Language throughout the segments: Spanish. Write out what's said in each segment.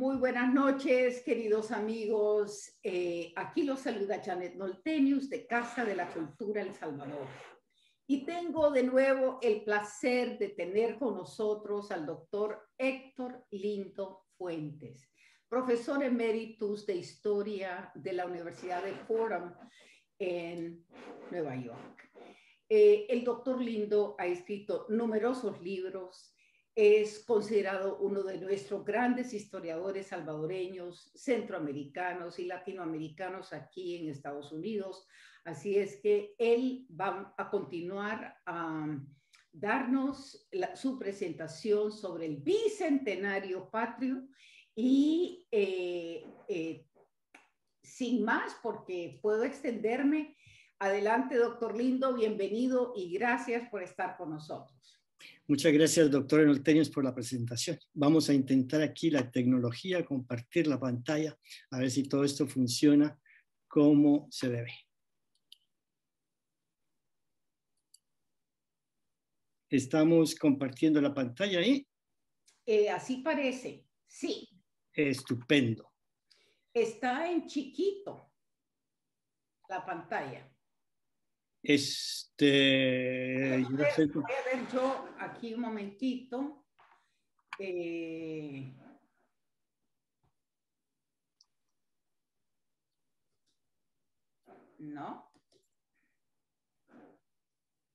Muy buenas noches, queridos amigos. Eh, aquí los saluda Janet Noltenius de Casa de la Cultura El Salvador. Y tengo de nuevo el placer de tener con nosotros al doctor Héctor Lindo Fuentes, profesor emeritus de Historia de la Universidad de Fordham en Nueva York. Eh, el doctor Lindo ha escrito numerosos libros es considerado uno de nuestros grandes historiadores salvadoreños, centroamericanos y latinoamericanos aquí en Estados Unidos. Así es que él va a continuar a darnos su presentación sobre el bicentenario patrio y eh, eh, sin más, porque puedo extenderme, adelante, doctor Lindo, bienvenido y gracias por estar con nosotros. Muchas gracias, doctor Enolteños, por la presentación. Vamos a intentar aquí la tecnología, compartir la pantalla, a ver si todo esto funciona como se debe. ¿Estamos compartiendo la pantalla ahí? Eh, así parece, sí. Estupendo. Está en chiquito la pantalla. Este, voy, a ver, yo aquí un momentito. Eh, no.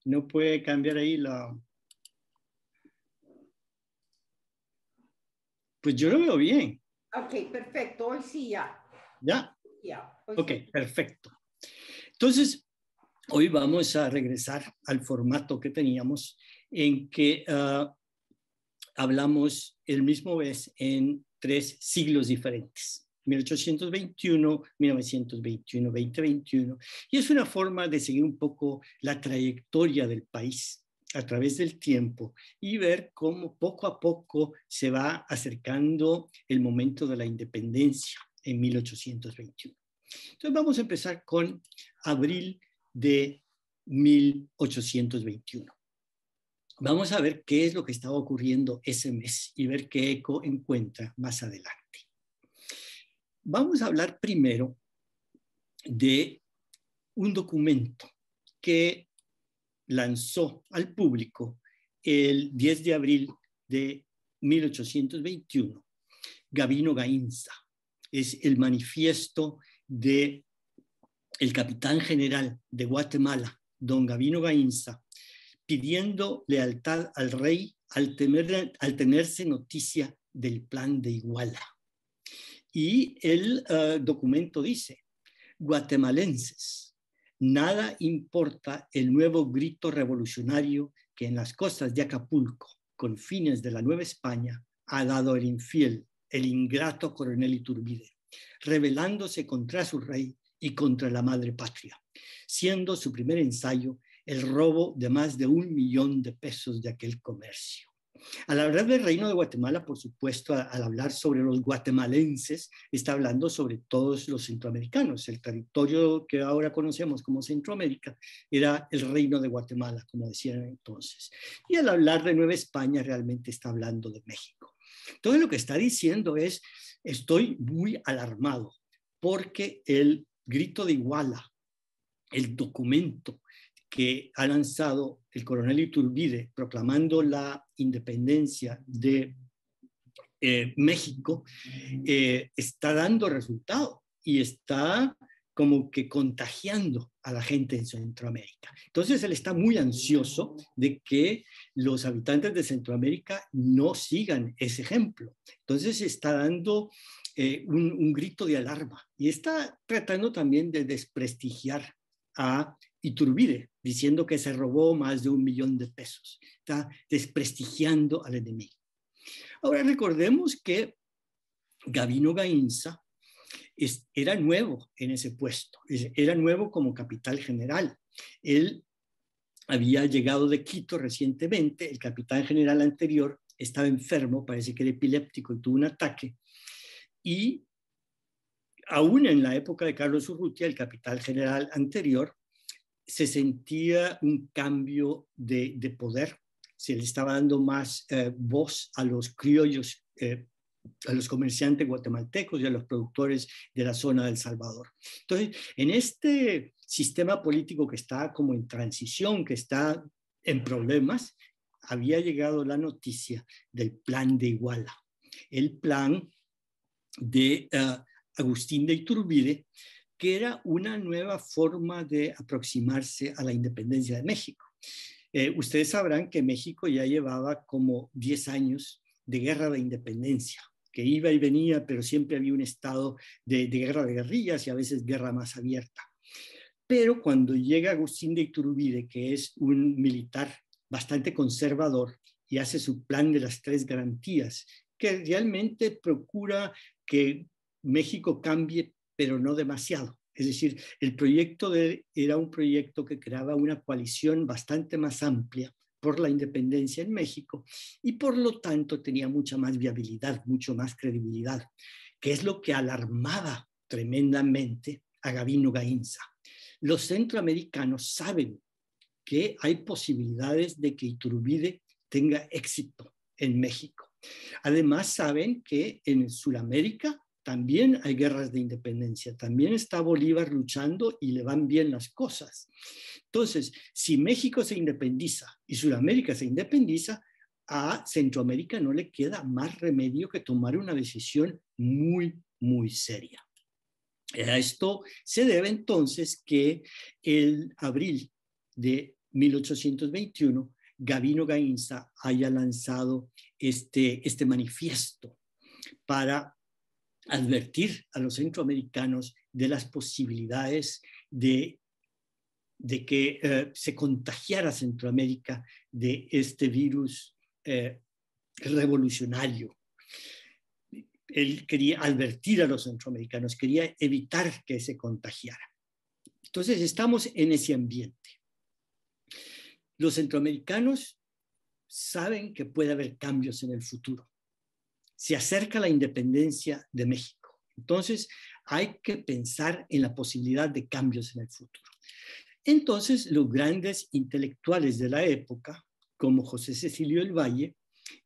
No puede cambiar ahí la. Pues yo lo veo bien. okay perfecto. Hoy sí ya. ¿Ya? Ya. okay perfecto. Entonces, hoy vamos a regresar al formato que teníamos en que ah, hablamos el mismo vez en tres siglos diferentes. 1821, 1921, 2021. Y es una forma de seguir un poco la trayectoria del país a través del tiempo y ver cómo poco a poco se va acercando el momento de la independencia en 1821. Entonces vamos a empezar con abril de 1821. Vamos a ver qué es lo que estaba ocurriendo ese mes y ver qué eco encuentra más adelante. Vamos a hablar primero de un documento que lanzó al público el 10 de abril de 1821, Gabino Gainza. Es el manifiesto de el capitán general de Guatemala, don Gavino Gainza, pidiendo lealtad al rey al, tenerse noticia del plan de Iguala. Y el eh, documento dice, guatemalenses, nada importa el nuevo grito revolucionario que en las costas de Acapulco, con fines de la Nueva España, ha dado el infiel, el ingrato coronel Iturbide, rebelándose contra su rey y contra la madre patria, siendo su primer ensayo el robo de más de un millón de pesos de aquel comercio. Al hablar del Reino de Guatemala, por supuesto, al hablar sobre los guatemalenses, está hablando sobre todos los centroamericanos. El territorio que ahora conocemos como Centroamérica era el Reino de Guatemala, como decían entonces. Y al hablar de Nueva España, realmente está hablando de México. Todo lo que está diciendo es, estoy muy alarmado porque el grito de Iguala, el documento que ha lanzado el coronel Iturbide proclamando la independencia de eh, México, eh, está dando resultado y está como que contagiando a la gente en Centroamérica. Entonces él está muy ansioso de que los habitantes de Centroamérica no sigan ese ejemplo. Entonces está dando eh, un, un grito de alarma y está tratando también de desprestigiar a Iturbide, diciendo que se robó más de un millón de pesos. Está desprestigiando al enemigo. Ahora recordemos que Gavino Gainza era nuevo en ese puesto, era nuevo como capital general. Él había llegado de Quito recientemente, el capitán general anterior estaba enfermo, parece que era epiléptico y tuvo un ataque. Y aún en la época de Carlos Urrutia, el capitán general anterior, se sentía un cambio de, poder, se le estaba dando más eh, voz a los criollos eh, a los comerciantes guatemaltecos y a los productores de la zona del Salvador. Entonces, en este sistema político que está como en transición, que está en problemas, había llegado la noticia del plan de Iguala, el plan de eh, Agustín de Iturbide, que era una nueva forma de aproximarse a la independencia de México. Eh, ustedes sabrán que México ya llevaba como 10 años de guerra de independencia que iba y venía, pero siempre había un estado de, guerra de guerrillas y a veces guerra más abierta. Pero cuando llega Agustín de Iturbide, que es un militar bastante conservador y hace su plan de las tres garantías, que realmente procura que México cambie, pero no demasiado. Es decir, el proyecto era un proyecto que creaba una coalición bastante más amplia por la independencia en México y por lo tanto tenía mucha más viabilidad, mucho más credibilidad, que es lo que alarmaba tremendamente a Gabino Gainza. Los centroamericanos saben que hay posibilidades de que Iturbide tenga éxito en México. Además, saben que en Sudamérica también hay guerras de independencia, también está Bolívar luchando y le van bien las cosas. Entonces, si México se independiza y Sudamérica se independiza, a Centroamérica no le queda más remedio que tomar una decisión muy, muy seria. A esto se debe entonces que el abril de 1821, Gavino Gainza haya lanzado este, este manifiesto para advertir a los centroamericanos de las posibilidades de, que eh, se contagiara Centroamérica de este virus eh, revolucionario. Él quería advertir a los centroamericanos, quería evitar que se contagiara. Entonces estamos en ese ambiente. Los centroamericanos saben que puede haber cambios en el futuro se acerca la independencia de México. Entonces, hay que pensar en la posibilidad de cambios en el futuro. Entonces, los grandes intelectuales de la época, como José Cecilio El Valle,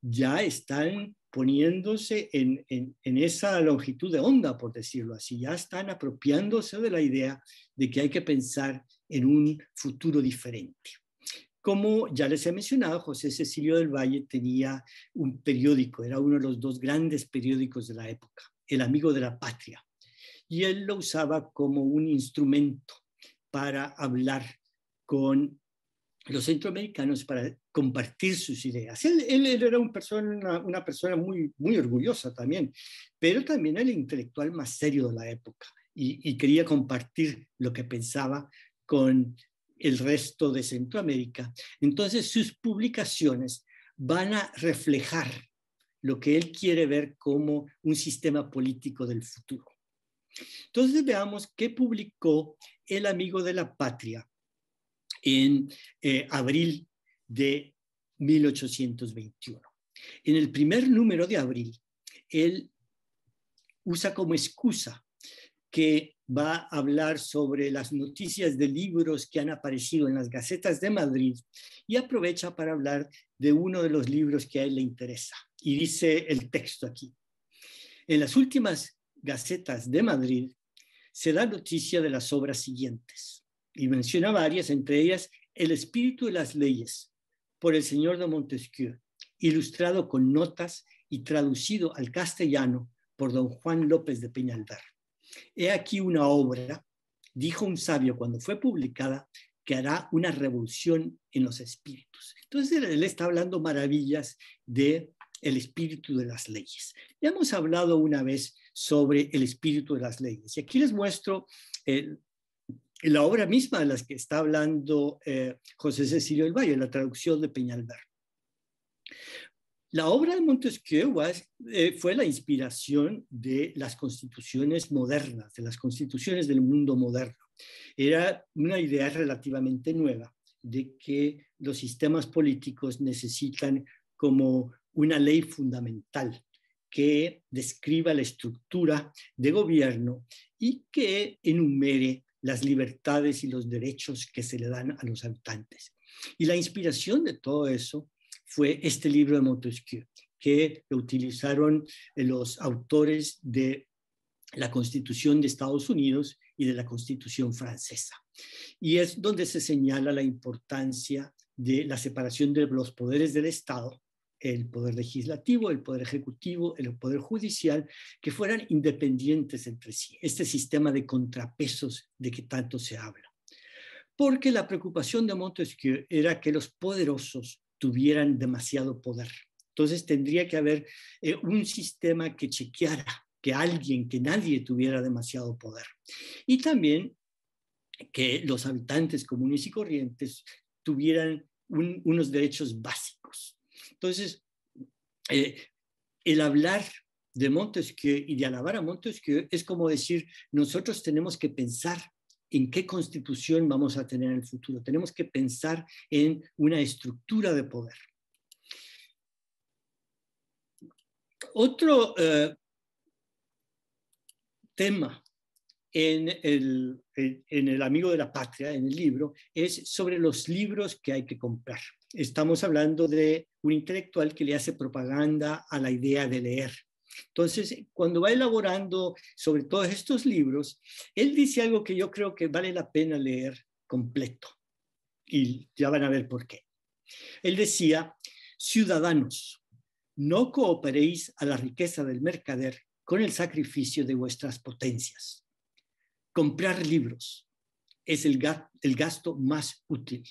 ya están poniéndose en, en, esa longitud de onda, por decirlo así, ya están apropiándose de la idea de que hay que pensar en un futuro diferente. Como ya les he mencionado, José Cecilio del Valle tenía un periódico, era uno de los dos grandes periódicos de la época, El Amigo de la Patria, y él lo usaba como un instrumento para hablar con los centroamericanos para compartir sus ideas. Él, era persona, una persona muy, muy orgullosa también, pero también el intelectual más serio de la época y, y quería compartir lo que pensaba con el resto de Centroamérica. Entonces sus publicaciones van a reflejar lo que él quiere ver como un sistema político del futuro. Entonces veamos qué publicó el amigo de la patria en eh, abril de 1821. En el primer número de abril, él usa como excusa que va a hablar sobre las noticias de libros que han aparecido en las Gacetas de Madrid y aprovecha para hablar de uno de los libros que a él le interesa. Y dice el texto aquí. En las últimas Gacetas de Madrid se da noticia de las obras siguientes y menciona varias, entre ellas El espíritu de las leyes por el señor de Montesquieu, ilustrado con notas y traducido al castellano por don Juan López de Peñaldar. He aquí una obra, dijo un sabio cuando fue publicada, que hará una revolución en los espíritus. Entonces él está hablando maravillas de el espíritu de las leyes. Ya hemos hablado una vez sobre el espíritu de las leyes. Y aquí les muestro eh, la obra misma de las que está hablando eh, José Cecilio del Valle, la traducción de Peñalver. La obra de Montesquieu eh, fue la inspiración de las constituciones modernas, de las constituciones del mundo moderno. Era una idea relativamente nueva de que los sistemas políticos necesitan como una ley fundamental que describa la estructura de gobierno y que enumere las libertades y los derechos que se le dan a los habitantes. Y la inspiración de todo eso fue este libro de Montesquieu, que utilizaron eh, los autores de la Constitución de Estados Unidos y de la Constitución francesa. Y es donde se señala la importancia de la separación de los poderes del Estado, el poder legislativo, el poder ejecutivo, el poder judicial, que fueran independientes entre sí, este sistema de contrapesos de que tanto se habla. Porque la preocupación de Montesquieu era que los poderosos tuvieran demasiado poder. Entonces tendría que haber eh, un sistema que chequeara que alguien, que nadie tuviera demasiado poder. Y también que los habitantes comunes y corrientes tuvieran unos derechos básicos. Entonces, eh, el hablar de Montesquieu y de alabar a Montesquieu es como decir, nosotros tenemos que pensar en qué constitución vamos a tener en el futuro. Tenemos que pensar en una estructura de poder. Otro eh, tema en el Amigo de la Patria, en el libro, es sobre los libros que hay que comprar. Estamos hablando de un intelectual que le hace propaganda a la idea de leer entonces, cuando va elaborando sobre todos estos libros, él dice algo que yo creo que vale la pena leer completo. Y ya van a ver por qué. Él decía, ciudadanos, no cooperéis a la riqueza del mercader con el sacrificio de vuestras potencias. Comprar libros es el, gasto más útil,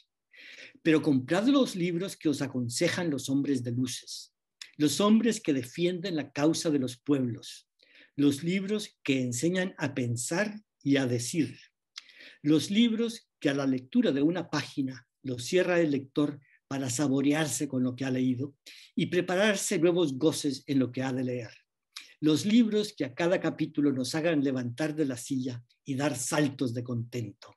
pero comprad los libros que os aconsejan los hombres de luces los hombres que defienden la causa de los pueblos, los libros que enseñan a pensar y a decir, los libros que a la lectura de una página los cierra el lector para saborearse con lo que ha leído y prepararse nuevos goces en lo que ha de leer. Los libros que a cada capítulo nos hagan levantar de la silla y dar saltos de contento,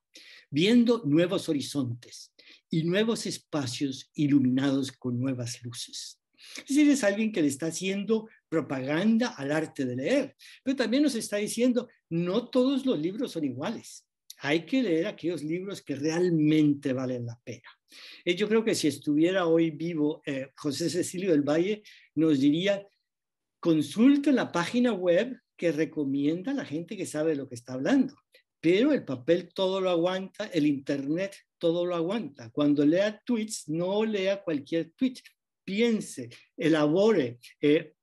viendo nuevos horizontes y nuevos espacios iluminados con nuevas luces. Es decir, es alguien que le está haciendo propaganda al arte de leer, pero también nos está diciendo, no todos los libros son iguales. Hay que leer aquellos libros que realmente valen la pena. Eh, yo creo que si estuviera hoy vivo eh, José Cecilio del Valle, nos diría, consulta la página web que recomienda a la gente que sabe lo que está hablando. Pero el papel todo lo aguanta, el Internet todo lo aguanta. Cuando lea tweets, no lea cualquier tweet, piense, elabore, eh,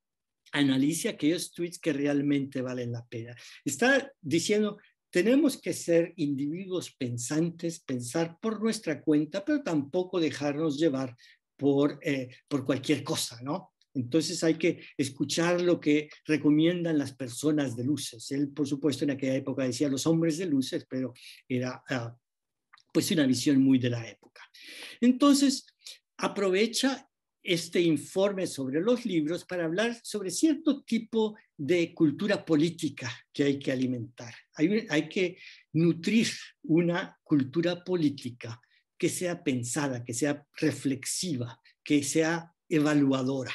analice aquellos tweets que realmente valen la pena. Está diciendo, tenemos que ser individuos pensantes, pensar por nuestra cuenta, pero tampoco dejarnos llevar por, eh, por cualquier cosa, ¿no? Entonces hay que escuchar lo que recomiendan las personas de luces. Él, por supuesto, en aquella época decía los hombres de luces, pero era ah, pues una visión muy de la época. Entonces, aprovecha este informe sobre los libros para hablar sobre cierto tipo de cultura política que hay que alimentar. Hay, que nutrir una cultura política que sea pensada, que sea reflexiva, que sea evaluadora.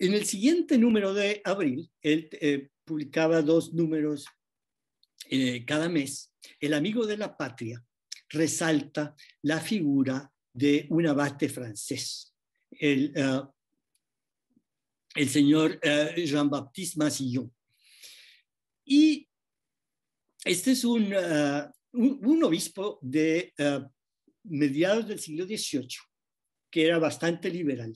En el siguiente número de abril, él eh, publicaba dos números eh, cada mes. El amigo de la patria resalta la figura de un abate francés, el, eh, señor eh, Jean-Baptiste Massillon. Y este es un, eh, un, obispo de mediados del siglo XVIII, que era bastante liberal.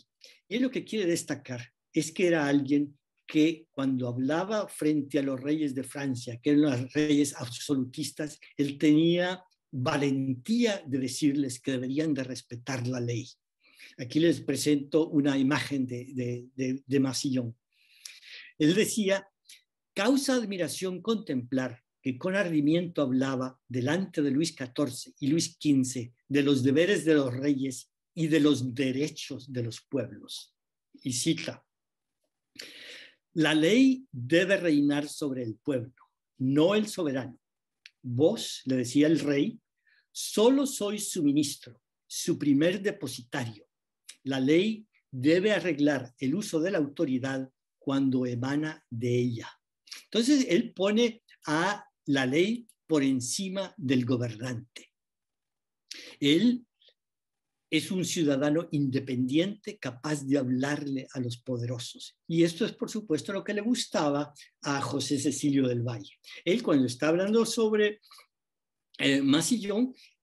Y lo que quiere destacar, es que era alguien que cuando hablaba frente a los reyes de Francia, que eran los reyes absolutistas, él tenía valentía de decirles que deberían de respetar la ley. Aquí les presento una imagen de, de, de, Él decía, causa admiración contemplar que con ardimiento hablaba delante de Luis XIV y Luis XV de los deberes de los reyes y de los derechos de los pueblos. Y cita, la ley debe reinar sobre el pueblo, no el soberano. Vos, le decía el rey, Solo soy su ministro, su primer depositario. La ley debe arreglar el uso de la autoridad cuando emana de ella. Entonces, él pone a la ley por encima del gobernante. Él es un ciudadano independiente capaz de hablarle a los poderosos. Y esto es, por supuesto, lo que le gustaba a José Cecilio del Valle. Él, cuando está hablando sobre eh,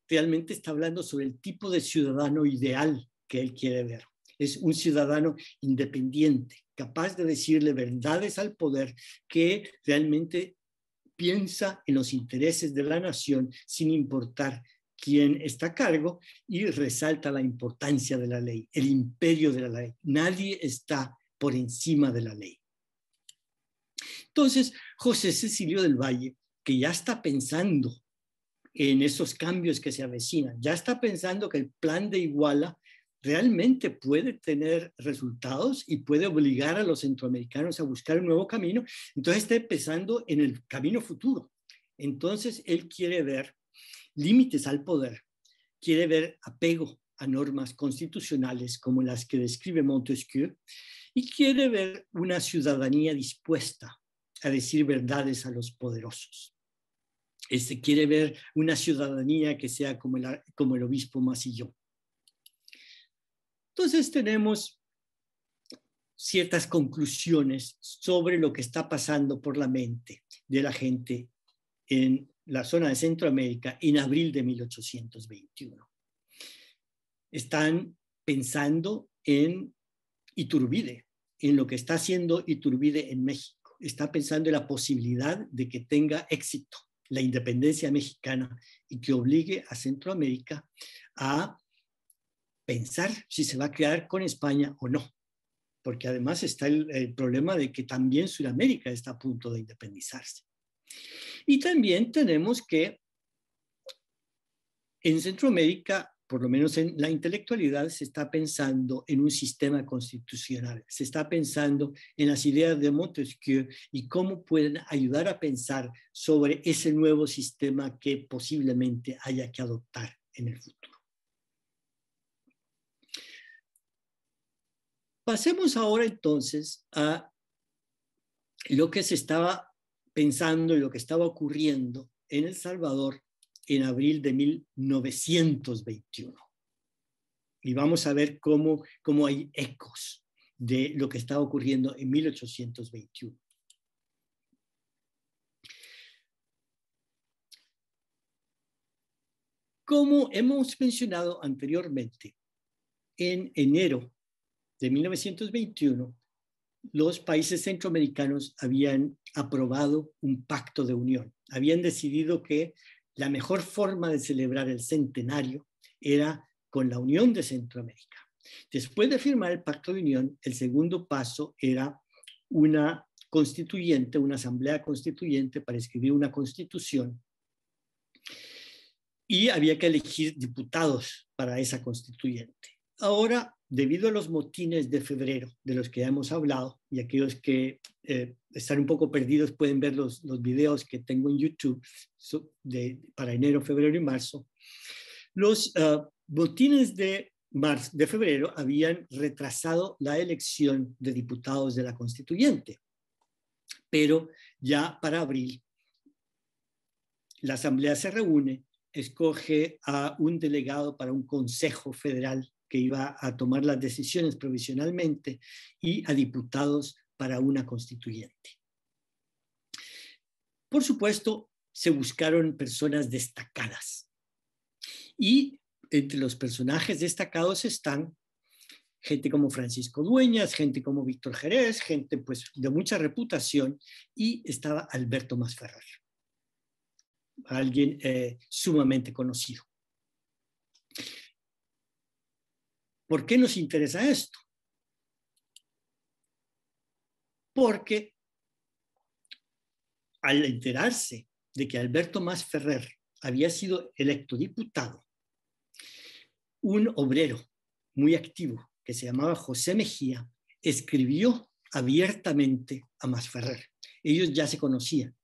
realmente está hablando sobre el tipo de ciudadano ideal que él quiere ver. Es un ciudadano independiente, capaz de decirle verdades al poder que realmente piensa en los intereses de la nación sin importar quién está a cargo y resalta la importancia de la ley, el imperio de la ley. Nadie está por encima de la ley. Entonces, José Cecilio del Valle, que ya está pensando en esos cambios que se avecinan. Ya está pensando que el plan de Iguala realmente puede tener resultados y puede obligar a los centroamericanos a buscar un nuevo camino. Entonces está pensando en el camino futuro. Entonces él quiere ver límites al poder, quiere ver apego a normas constitucionales como las que describe Montesquieu y quiere ver una ciudadanía dispuesta a decir verdades a los poderosos este, quiere ver una ciudadanía que sea como el, como el obispo Masillón. Entonces tenemos ciertas conclusiones sobre lo que está pasando por la mente de la gente en la zona de Centroamérica en abril de 1821. Están pensando en Iturbide, en lo que está haciendo Iturbide en México. Está pensando en la posibilidad de que tenga éxito la independencia mexicana y que obligue a Centroamérica a pensar si se va a quedar con España o no, porque además está el, el problema de que también Sudamérica está a punto de independizarse. Y también tenemos que en Centroamérica por lo menos en la intelectualidad, se está pensando en un sistema constitucional, se está pensando en las ideas de Montesquieu y cómo pueden ayudar a pensar sobre ese nuevo sistema que posiblemente haya que adoptar en el futuro. Pasemos ahora entonces a lo que se estaba pensando y lo que estaba ocurriendo en El Salvador en abril de 1921. Y vamos a ver cómo, cómo hay ecos de lo que está ocurriendo en 1821. Como hemos mencionado anteriormente, en enero de 1921, los países centroamericanos habían aprobado un pacto de unión. Habían decidido que la mejor forma de celebrar el centenario era con la Unión de Centroamérica. Después de firmar el Pacto de Unión, el segundo paso era una constituyente, una asamblea constituyente para escribir una constitución. Y había que elegir diputados para esa constituyente. Ahora debido a los motines de febrero, de los que ya hemos hablado, y aquellos que eh, están un poco perdidos pueden ver los, videos que tengo en YouTube para enero, febrero y marzo, los ah, motines de, marzo, de febrero habían retrasado la elección de diputados de la constituyente, pero ya para abril la Asamblea se reúne, escoge a un delegado para un Consejo Federal que iba a tomar las decisiones provisionalmente y a diputados para una constituyente. Por supuesto, se buscaron personas destacadas. Y entre los personajes destacados están gente como Francisco Dueñas, gente como Víctor Jerez, gente pues de mucha reputación, y estaba Alberto Masferrer, alguien eh, sumamente conocido. ¿Por qué nos interesa esto? Porque al enterarse de que Alberto Más Ferrer había sido electo diputado, un obrero muy activo que se llamaba José Mejía escribió abiertamente a Masferrer. Ellos ya se conocían.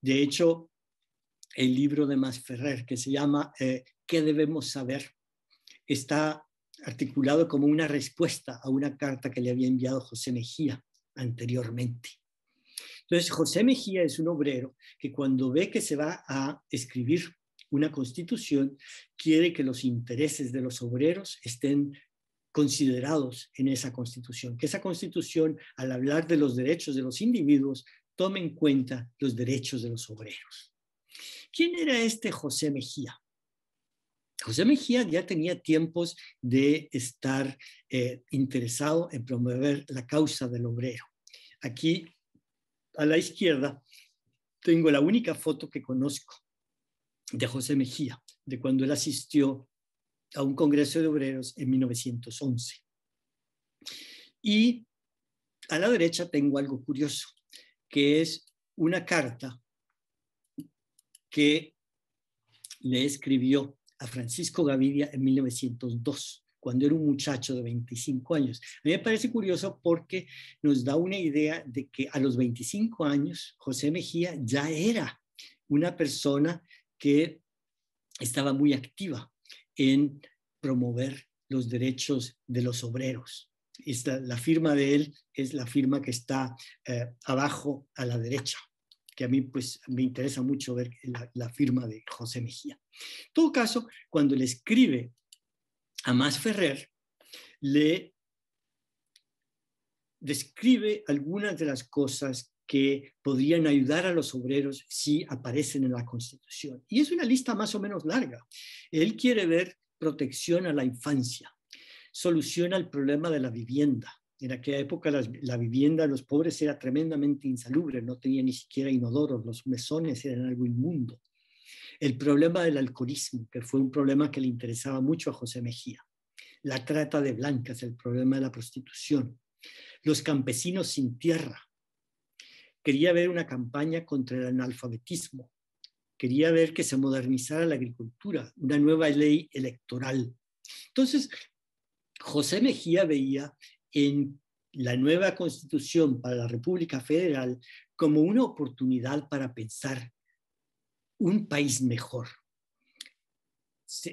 De hecho, el libro de Masferrer, que se llama eh, ¿Qué debemos saber?, está articulado como una respuesta a una carta que le había enviado José Mejía anteriormente. Entonces, José Mejía es un obrero que cuando ve que se va a escribir una constitución, quiere que los intereses de los obreros estén considerados en esa constitución, que esa constitución, al hablar de los derechos de los individuos, tome en cuenta los derechos de los obreros. ¿Quién era este José Mejía? José Mejía ya tenía tiempos de estar eh, interesado en promover la causa del obrero. Aquí a la izquierda tengo la única foto que conozco de José Mejía, de cuando él asistió a un Congreso de Obreros en 1911. Y a la derecha tengo algo curioso, que es una carta que le escribió a Francisco Gavidia en 1902, cuando era un muchacho de 25 años. A mí me parece curioso porque nos da una idea de que a los 25 años José Mejía ya era una persona que estaba muy activa en promover los derechos de los obreros. Esta, la firma de él es la firma que está eh, abajo a la derecha que a mí pues, me interesa mucho ver la, firma de José Mejía. En todo caso, cuando le escribe a Más Ferrer, le describe algunas de las cosas que podrían ayudar a los obreros si aparecen en la Constitución. Y es una lista más o menos larga. Él quiere ver protección a la infancia, solución al problema de la vivienda, en aquella época la, vivienda de los pobres era tremendamente insalubre, no tenía ni siquiera inodoros, los mesones eran algo inmundo. El problema del alcoholismo, que fue un problema que le interesaba mucho a José Mejía. La trata de blancas, el problema de la prostitución. Los campesinos sin tierra. Quería ver una campaña contra el analfabetismo. Quería ver que se modernizara la agricultura, una nueva ley electoral. Entonces, José Mejía veía en la nueva constitución para la República Federal como una oportunidad para pensar un país mejor.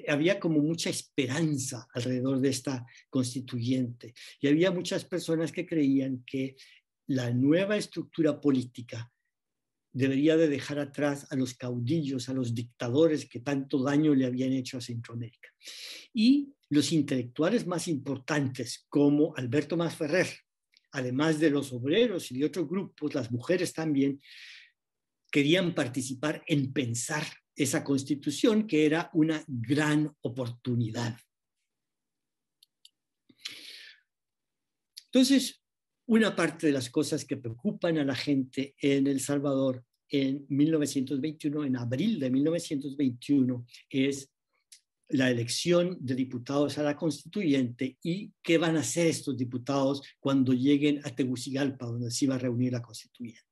había como mucha esperanza alrededor de esta constituyente y había muchas personas que creían que la nueva estructura política debería de dejar atrás a los caudillos, a los dictadores que tanto daño le habían hecho a Centroamérica. Y los intelectuales más importantes, como Alberto Masferrer, además de los obreros y de otros grupos, las mujeres también, querían participar en pensar esa constitución, que era una gran oportunidad. Entonces, una parte de las cosas que preocupan a la gente en El Salvador en 1921, en abril de 1921, es la elección de diputados a la constituyente y qué van a hacer estos diputados cuando lleguen a Tegucigalpa, donde se iba a reunir la constituyente.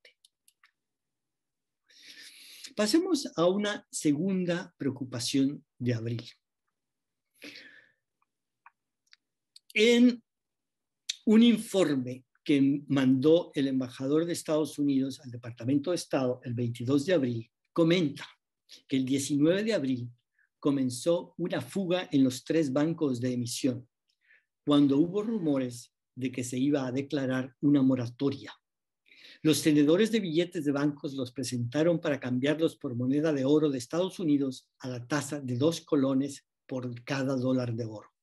Pasemos a una segunda preocupación de abril. En un informe que mandó el embajador de Estados Unidos al Departamento de Estado el 22 de abril comenta que el 19 de abril comenzó una fuga en los tres bancos de emisión, cuando hubo rumores de que se iba a declarar una moratoria. Los tenedores de billetes de bancos los presentaron para cambiarlos por moneda de oro de Estados Unidos a la tasa de dos colones por cada dólar de oro.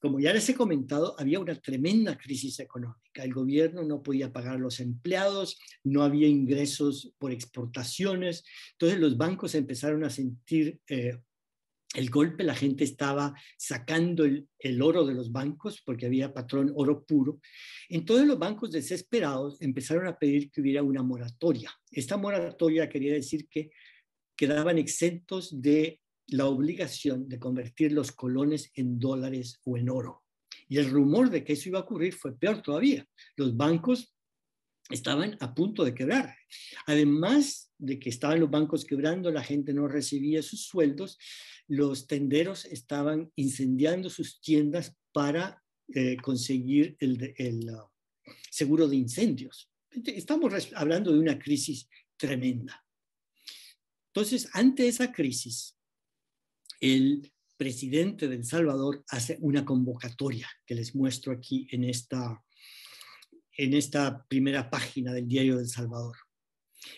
Como ya les he comentado, había una tremenda crisis económica. El gobierno no podía pagar a los empleados, no había ingresos por exportaciones. Entonces los bancos empezaron a sentir eh, el golpe, la gente estaba sacando el, oro de los bancos porque había patrón oro puro. Entonces los bancos desesperados empezaron a pedir que hubiera una moratoria. Esta moratoria quería decir que quedaban exentos de la obligación de convertir los colones en dólares o en oro. Y el rumor de que eso iba a ocurrir fue peor todavía. Los bancos estaban a punto de quebrar. Además de que estaban los bancos quebrando, la gente no recibía sus sueldos, los tenderos estaban incendiando sus tiendas para eh, conseguir el, uh, seguro de incendios. Estamos hablando de una crisis tremenda. Entonces, ante esa crisis, el presidente de El Salvador hace una convocatoria que les muestro aquí en esta, en esta primera página del diario del Salvador.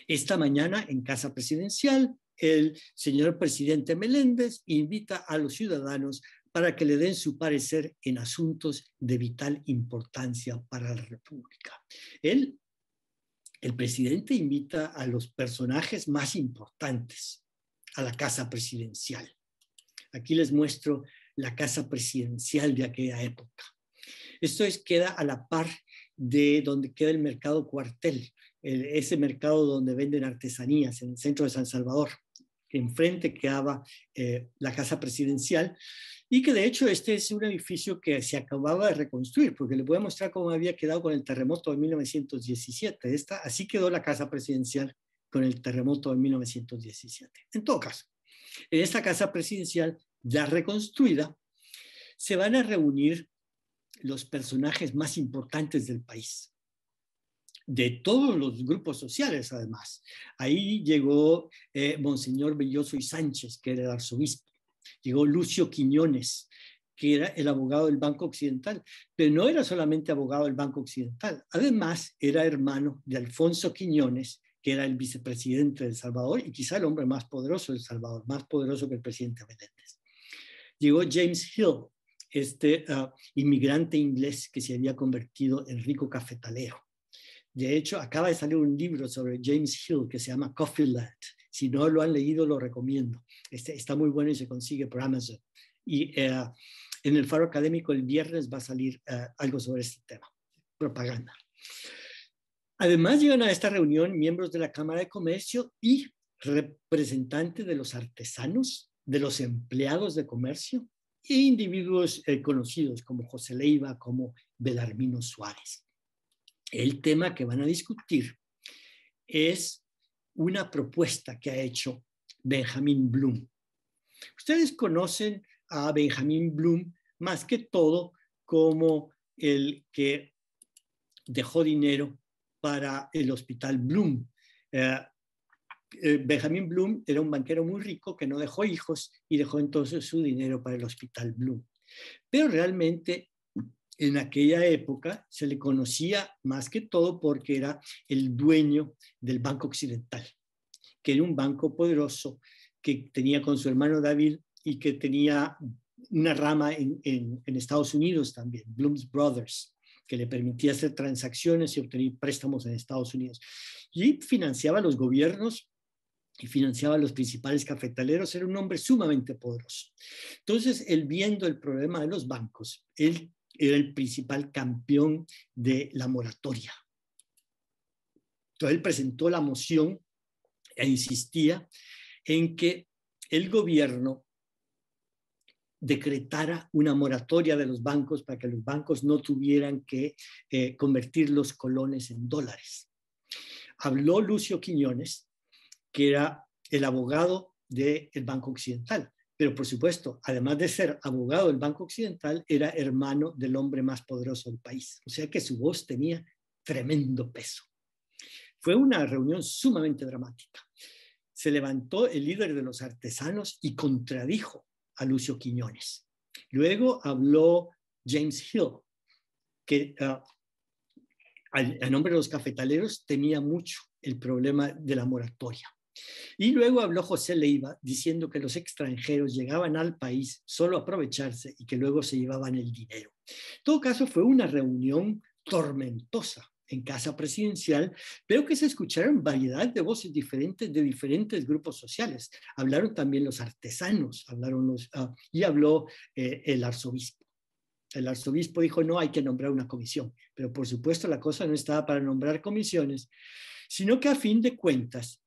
Esta mañana en Casa Presidencial, el señor presidente Meléndez invita a los ciudadanos para que le den su parecer en asuntos de vital importancia para la República. el presidente invita a los personajes más importantes a la Casa Presidencial. Aquí les muestro la casa presidencial de aquella época. Esto es, queda a la par de donde queda el mercado cuartel, ese mercado donde venden artesanías en el centro de San Salvador. que Enfrente quedaba eh, la casa presidencial y que de hecho este es un edificio que se acababa de reconstruir, porque les voy a mostrar cómo había quedado con el terremoto de 1917. Esta, así quedó la casa presidencial con el terremoto de 1917. En todo caso, en esta casa presidencial, ya reconstruida, se van a reunir los personajes más importantes del país de todos los grupos sociales, además. Ahí llegó eh, Monseñor Belloso y Sánchez, que era el arzobispo. Llegó Lucio Quiñones, que era el abogado del Banco Occidental, pero no era solamente abogado del Banco Occidental, además era hermano de Alfonso Quiñones, que era el vicepresidente de El Salvador y quizá el hombre más poderoso de El Salvador, más poderoso que el presidente Menéndez. Llegó James Hill, este ah, inmigrante inglés que se había convertido en rico cafetalero. De hecho, acaba de salir un libro sobre James Hill que se llama Coffee Land. Si no lo han leído, lo recomiendo. Este, está muy bueno y se consigue por Amazon. Y eh, en el Faro Académico el viernes va a salir eh, algo sobre este tema, propaganda. Además llegan a esta reunión miembros de la Cámara de Comercio y representantes de los artesanos, de los empleados de comercio e individuos eh, conocidos como José Leiva, como Belarmino Suárez. El tema que van a discutir es una propuesta que ha hecho Benjamin Bloom. Ustedes conocen a Benjamin Bloom más que todo como el que dejó dinero para el hospital Bloom. Eh, eh, Benjamin Bloom era un banquero muy rico que no dejó hijos y dejó entonces su dinero para el hospital Bloom. Pero realmente en aquella época se le conocía más que todo porque era el dueño del Banco Occidental, que era un banco poderoso que tenía con su hermano David y que tenía una rama en, en Estados Unidos también, Bloom's Brothers que le permitía hacer transacciones y obtener préstamos en Estados Unidos. Y financiaba los gobiernos y financiaba a los principales cafetaleros, era un hombre sumamente poderoso. Entonces, él viendo el problema de los bancos, él era el principal campeón de la moratoria. Entonces, él presentó la moción e insistía en que el gobierno decretara una moratoria de los bancos para que los bancos no tuvieran que eh, convertir los colones en dólares. Habló Lucio Quiñones, que era el abogado del Banco Occidental, pero por supuesto, además de ser abogado del Banco Occidental, era hermano del hombre más poderoso del país, o sea que su voz tenía tremendo peso. Fue una reunión sumamente dramática. Se levantó el líder de los artesanos y contradijo a Lucio Quiñones. Luego habló James Hill, que ah, a nombre de los cafetaleros tenía mucho el problema de la moratoria. Y luego habló José Leiva diciendo que los extranjeros llegaban al país solo a aprovecharse y que luego se llevaban el dinero. En todo caso, fue una reunión tormentosa en Casa Presidencial, pero que se escucharon variedad de voces diferentes de diferentes grupos sociales. Hablaron también los artesanos, hablaron los, ah, y habló eh, el arzobispo. El arzobispo dijo, no, hay que nombrar una comisión, pero por supuesto la cosa no estaba para nombrar comisiones, sino que a fin de cuentas,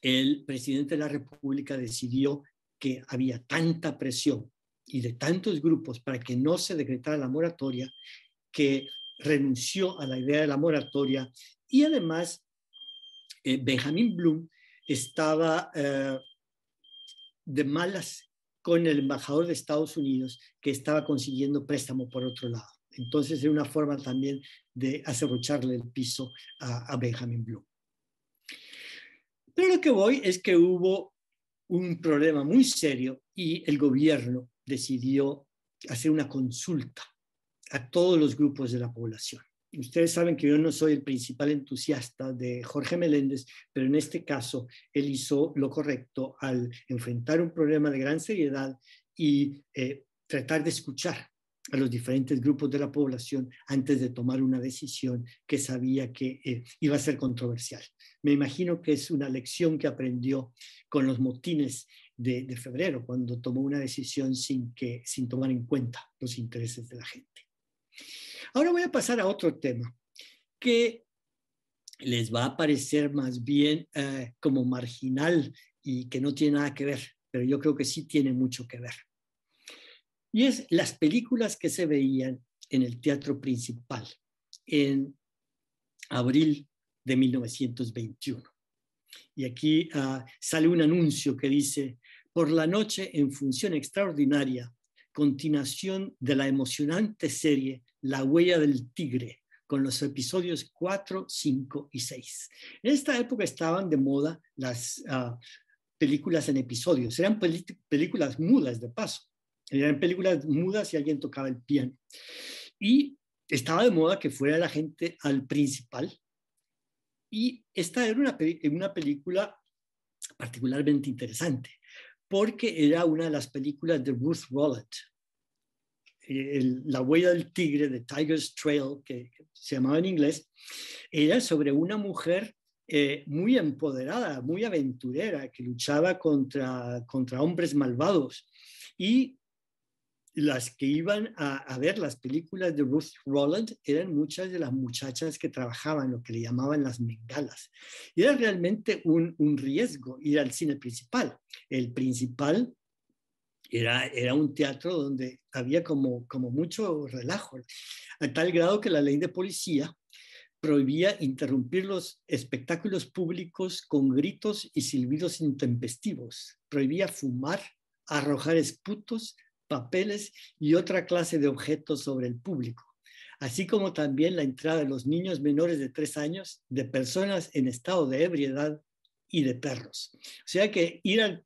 el presidente de la República decidió que había tanta presión y de tantos grupos para que no se decretara la moratoria que renunció a la idea de la moratoria y además Benjamín eh, Benjamin Bloom estaba eh, de malas con el embajador de Estados Unidos que estaba consiguiendo préstamo por otro lado. Entonces era una forma también de acerrocharle el piso a, a Benjamin Bloom. Pero lo que voy es que hubo un problema muy serio y el gobierno decidió hacer una consulta a todos los grupos de la población. Ustedes saben que yo no soy el principal entusiasta de Jorge Meléndez, pero en este caso él hizo lo correcto al enfrentar un problema de gran seriedad y eh, tratar de escuchar a los diferentes grupos de la población antes de tomar una decisión que sabía que eh, iba a ser controversial. Me imagino que es una lección que aprendió con los motines de, de febrero, cuando tomó una decisión sin, que, sin tomar en cuenta los intereses de la gente. Ahora voy a pasar a otro tema que les va a parecer más bien eh, como marginal y que no tiene nada que ver, pero yo creo que sí tiene mucho que ver. Y es las películas que se veían en el teatro principal en abril de 1921. Y aquí ah, sale un anuncio que dice, por la noche en función extraordinaria continuación de la emocionante serie La huella del tigre, con los episodios 4, 5 y 6. En esta época estaban de moda las ah, películas en episodios, eran películas mudas de paso, eran películas mudas y alguien tocaba el piano. Y estaba de moda que fuera la gente al principal. Y esta era una, una película particularmente interesante, porque era una de las películas de Ruth wallet eh, la huella del tigre, de Tiger's Trail, que, se llamaba en inglés, era sobre una mujer eh, muy empoderada, muy aventurera, que luchaba contra, contra hombres malvados. Y las que iban a, ver las películas de Ruth Roland eran muchas de las muchachas que trabajaban, lo que le llamaban las mengalas Y era realmente un, riesgo ir al cine principal. El principal era, un teatro donde había como, como mucho relajo, a tal grado que la ley de policía prohibía interrumpir los espectáculos públicos con gritos y silbidos intempestivos, prohibía fumar, arrojar esputos, papeles y otra clase de objetos sobre el público, así como también la entrada de los niños menores de tres años, de personas en estado de ebriedad y de perros. O sea que ir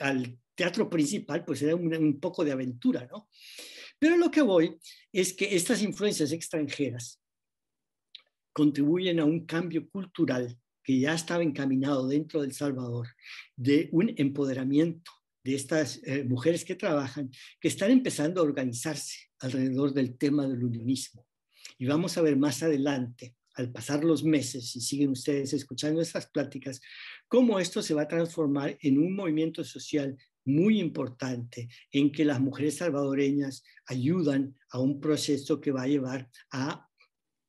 al, teatro principal pues era un, un poco de aventura, ¿no? Pero lo que voy es que estas influencias extranjeras contribuyen a un cambio cultural que ya estaba encaminado dentro del Salvador, de un empoderamiento de estas eh, mujeres que trabajan, que están empezando a organizarse alrededor del tema del unionismo. Y vamos a ver más adelante, al pasar los meses, si siguen ustedes escuchando estas pláticas, cómo esto se va a transformar en un movimiento social muy importante en que las mujeres salvadoreñas ayudan a un proceso que va a llevar a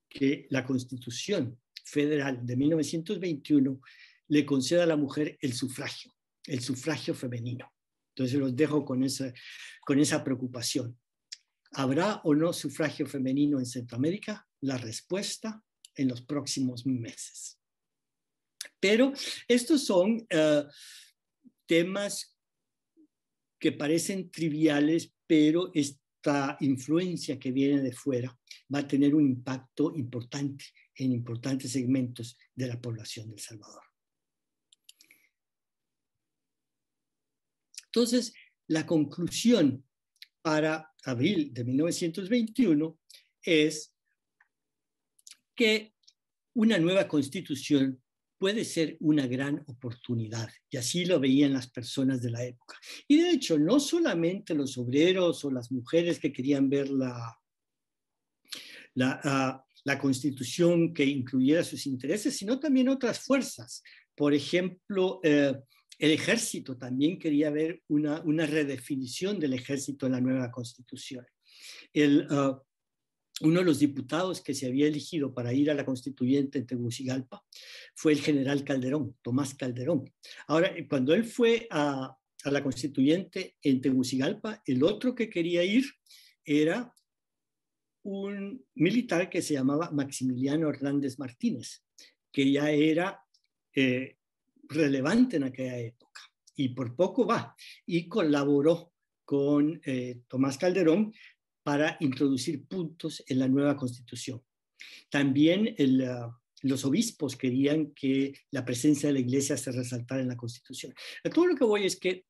que la Constitución Federal de 1921 le conceda a la mujer el sufragio, el sufragio femenino. Entonces los dejo con esa, con esa preocupación. ¿Habrá o no sufragio femenino en Centroamérica? La respuesta en los próximos meses. Pero estos son eh, temas que parecen triviales, pero esta influencia que viene de fuera va a tener un impacto importante en importantes segmentos de la población del Salvador. Entonces, la conclusión para abril de 1921 es que una nueva constitución puede ser una gran oportunidad. Y así lo veían las personas de la época. Y de hecho, no solamente los obreros o las mujeres que querían ver la, ah, constitución que incluyera sus intereses, sino también otras fuerzas. Por ejemplo, eh, el ejército también quería ver una, redefinición del ejército en la nueva constitución. Uh, uno de los diputados que se había elegido para ir a la constituyente en Tegucigalpa fue el general Calderón, Tomás Calderón. Ahora, cuando él fue a, la constituyente en Tegucigalpa, el otro que quería ir era un militar que se llamaba Maximiliano Hernández Martínez, que ya era eh, relevante en aquella época y por poco va. Y colaboró con eh, Tomás Calderón para introducir puntos en la nueva constitución. También ah, los obispos querían que la presencia de la iglesia se resaltara en la constitución. todo lo que voy es que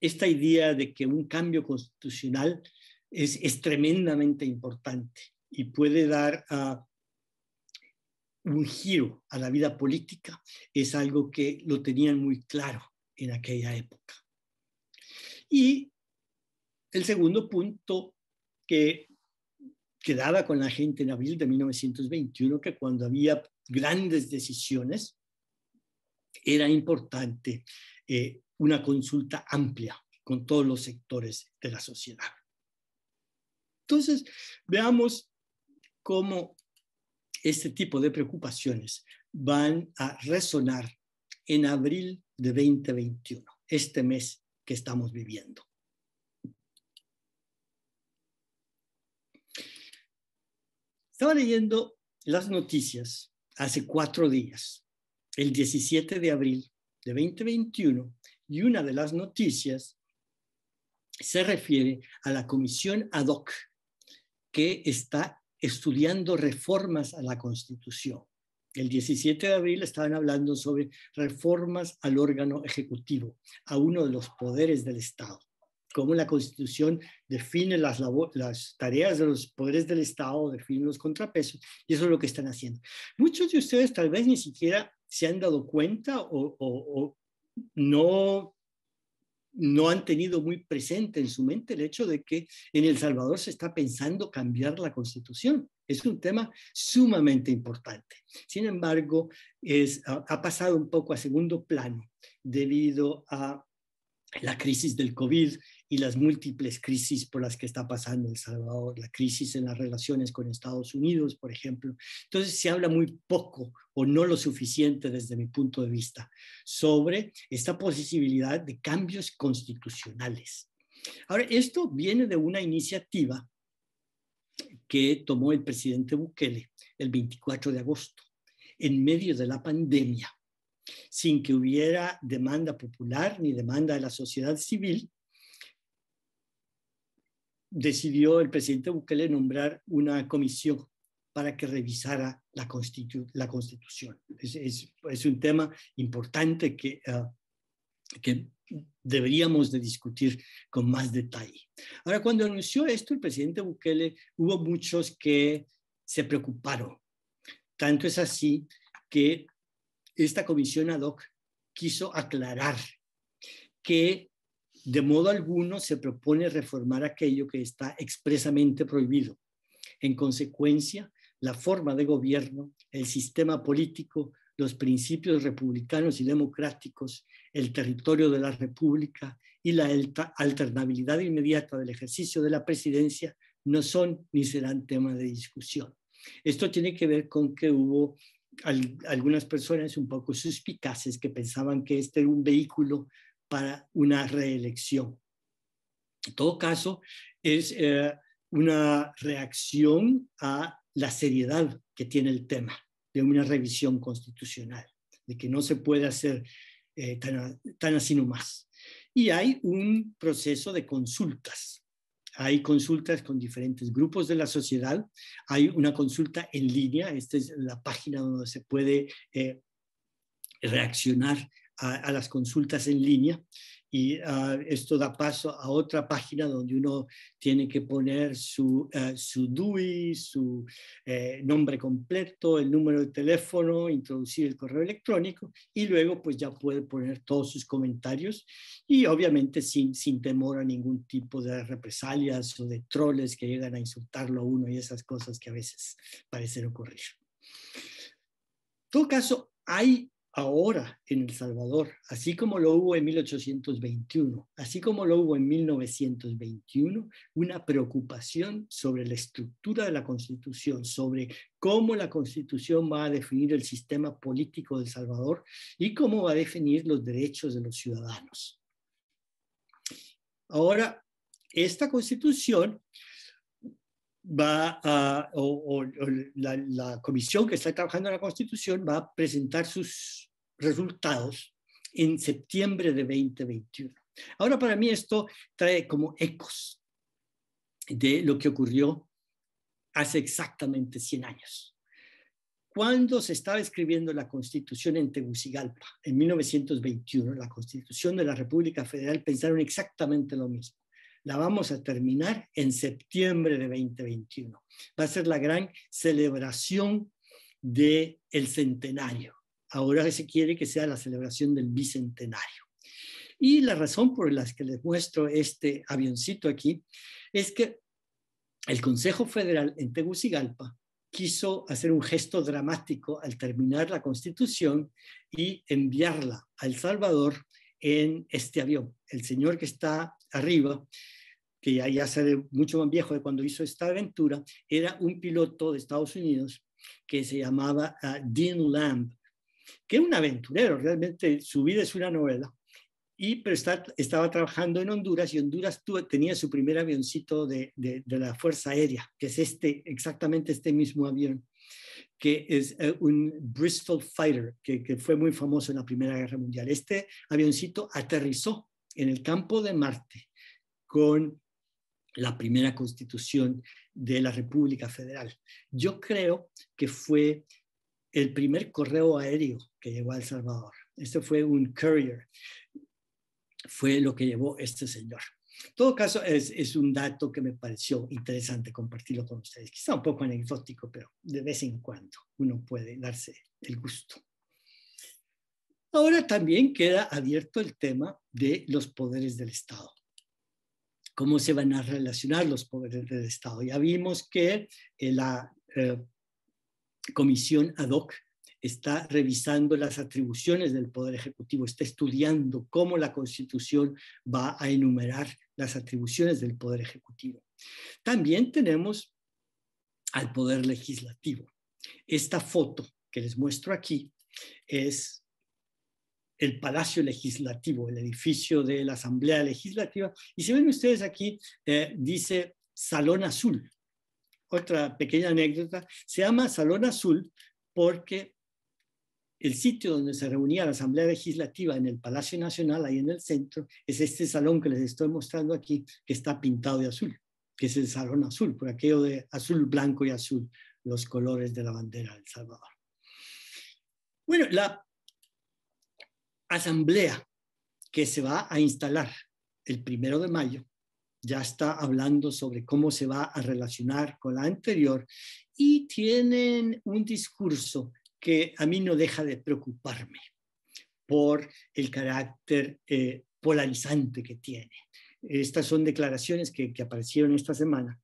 esta idea de que un cambio constitucional es, es tremendamente importante y puede dar a un giro a la vida política es algo que lo tenían muy claro en aquella época. Y el segundo punto que quedaba con la gente en abril de 1921, que cuando había grandes decisiones, era importante eh, una consulta amplia con todos los sectores de la sociedad. Entonces, veamos cómo este tipo de preocupaciones van a resonar en abril de 2021, este mes que estamos viviendo. Estaba leyendo las noticias hace cuatro días, el 17 de abril de 2021, y una de las noticias se refiere a la comisión ad hoc que está estudiando reformas a la Constitución. El 17 de abril estaban hablando sobre reformas al órgano ejecutivo, a uno de los poderes del Estado cómo la Constitución define las, tareas de los poderes del Estado, define los contrapesos, y eso es lo que están haciendo. Muchos de ustedes tal vez ni siquiera se han dado cuenta o no no han tenido muy presente en su mente el hecho de que en El Salvador se está pensando cambiar la constitución. Es un tema sumamente importante. Sin embargo, es, ha, pasado un poco a segundo plano debido a la crisis del COVID y las múltiples crisis por las que está pasando El Salvador, la crisis en las relaciones con Estados Unidos, por ejemplo. Entonces se habla muy poco o no lo suficiente desde mi punto de vista sobre esta posibilidad de cambios constitucionales. Ahora, esto viene de una iniciativa que tomó el presidente Bukele el 24 de agosto, en medio de la pandemia, sin que hubiera demanda popular ni demanda de la sociedad civil, decidió el presidente Bukele nombrar una comisión para que revisara la, la constitución. Es, un tema importante que, eh, que deberíamos de discutir con más detalle. Ahora, cuando anunció esto el presidente Bukele, hubo muchos que se preocuparon. Tanto es así que esta comisión ad hoc quiso aclarar que de modo alguno se propone reformar aquello que está expresamente prohibido. En consecuencia, la forma de gobierno, el sistema político, los principios republicanos y democráticos, el territorio de la República y la alternabilidad inmediata del ejercicio de la presidencia no son ni serán tema de discusión. Esto tiene que ver con que hubo algunas personas un poco suspicaces que pensaban que este era un vehículo para una reelección. En todo caso, es eh, una reacción a la seriedad que tiene el tema de una revisión constitucional, de que no se puede hacer eh, tan, así así nomás. Y hay un proceso de consultas. Hay consultas con diferentes grupos de la sociedad. Hay una consulta en línea. Esta es la página donde se puede eh, reaccionar a, las consultas en línea y ah, esto da paso a otra página donde uno tiene que poner su, eh, su DUI, su eh, nombre completo, el número de teléfono, introducir el correo electrónico y luego pues ya puede poner todos sus comentarios y obviamente sin, sin temor a ningún tipo de represalias o de troles que llegan a insultarlo a uno y esas cosas que a veces parecen ocurrir. En todo caso, hay ahora en El Salvador, así como lo hubo en 1821, así como lo hubo en 1921, una preocupación sobre la estructura de la Constitución, sobre cómo la Constitución va a definir el sistema político de El Salvador y cómo va a definir los derechos de los ciudadanos. Ahora, esta Constitución va a, o, la, la, comisión que está trabajando en la Constitución va a presentar sus resultados en septiembre de 2021. Ahora para mí esto trae como ecos de lo que ocurrió hace exactamente 100 años. Cuando se estaba escribiendo la constitución en Tegucigalpa, en 1921, la constitución de la República Federal, pensaron exactamente lo mismo. La vamos a terminar en septiembre de 2021. Va a ser la gran celebración de el centenario ahora se quiere que sea la celebración del bicentenario. Y la razón por la que les muestro este avioncito aquí es que el Consejo Federal en Tegucigalpa quiso hacer un gesto dramático al terminar la constitución y enviarla a El Salvador en este avión. El señor que está arriba, que ya, ya ve mucho más viejo de cuando hizo esta aventura, era un piloto de Estados Unidos que se llamaba ah, Dean Lamb que un aventurero, realmente su vida es una novela. Y pero estaba trabajando en Honduras y Honduras tenía su primer avioncito de, de, la Fuerza Aérea, que es este, exactamente este mismo avión, que es eh, un Bristol Fighter, que, que fue muy famoso en la Primera Guerra Mundial. Este avioncito aterrizó en el campo de Marte con la primera constitución de la República Federal. Yo creo que fue el primer correo aéreo que llegó a El Salvador. Este fue un courier. Fue lo que llevó este señor. En todo caso, es, un dato que me pareció interesante compartirlo con ustedes. Quizá un poco anecdótico, pero de vez en cuando uno puede darse el gusto. Ahora también queda abierto el tema de los poderes del Estado. ¿Cómo se van a relacionar los poderes del Estado? Ya vimos que la eh, comisión ad hoc está revisando las atribuciones del Poder Ejecutivo, está estudiando cómo la Constitución va a enumerar las atribuciones del Poder Ejecutivo. También tenemos al Poder Legislativo. Esta foto que les muestro aquí es el Palacio Legislativo, el edificio de la Asamblea Legislativa. Y si ven ustedes aquí, eh, dice Salón Azul otra pequeña anécdota, se llama Salón Azul porque el sitio donde se reunía la Asamblea Legislativa en el Palacio Nacional, ahí en el centro, es este salón que les estoy mostrando aquí, que está pintado de azul, que es el Salón Azul, por aquello de azul, blanco y azul, los colores de la bandera del Salvador. Bueno, la asamblea que se va a instalar el primero de mayo ya está hablando sobre cómo se va a relacionar con la anterior y tienen un discurso que a mí no deja de preocuparme por el carácter eh, polarizante que tiene. Estas son declaraciones que aparecieron esta semana,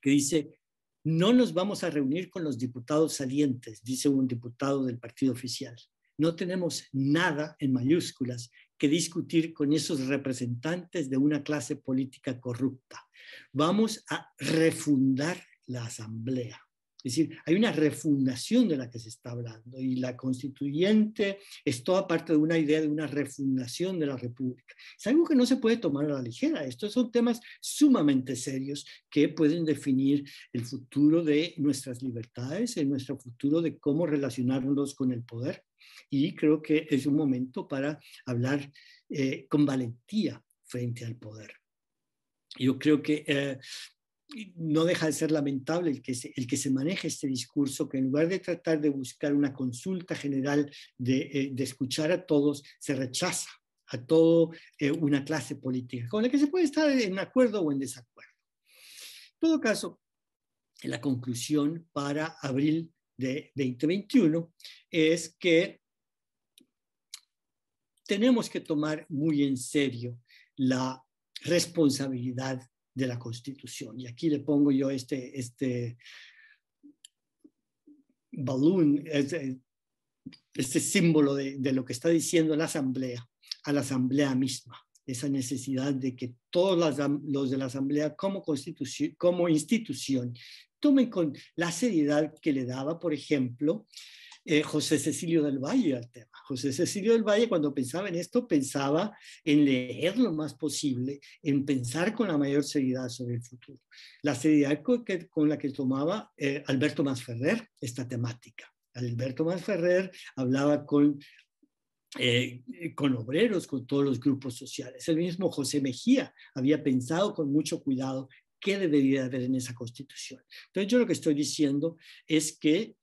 que dice, no nos vamos a reunir con los diputados salientes, dice un diputado del partido oficial. No tenemos nada en mayúsculas que discutir con esos representantes de una clase política corrupta. Vamos a refundar la asamblea. Es decir, hay una refundación de la que se está hablando y la constituyente es toda parte de una idea de una refundación de la República. Es algo que no se puede tomar a la ligera. Estos son temas sumamente serios que pueden definir el futuro de nuestras libertades, el nuestro futuro de cómo relacionarnos con el poder. Y creo que es un momento para hablar eh, con valentía frente al poder. Yo creo que eh, no deja de ser lamentable el que, se, el que se maneje este discurso, que en lugar de tratar de buscar una consulta general, de, eh, escuchar a todos, se rechaza a toda una clase política con la que se puede estar en acuerdo o en desacuerdo. En todo caso, la conclusión para abril de 2021 es que tenemos que tomar muy en serio la responsabilidad de la Constitución. Y aquí le pongo yo este, este balón, este, este símbolo de, lo que está diciendo la Asamblea, a la Asamblea misma esa necesidad de que todos los de la Asamblea como, como institución tome con la seriedad que le daba, por ejemplo, eh, José Cecilio del Valle al tema. José Cecilio del Valle cuando pensaba en esto pensaba en leer lo más posible, en pensar con la mayor seriedad sobre el futuro. La seriedad con, la que tomaba eh, Alberto Masferrer esta temática. Alberto Masferrer hablaba con eh, con obreros, con todos los grupos sociales. El mismo José Mejía había pensado con mucho cuidado qué debería haber en esa constitución. Entonces yo lo que estoy diciendo es que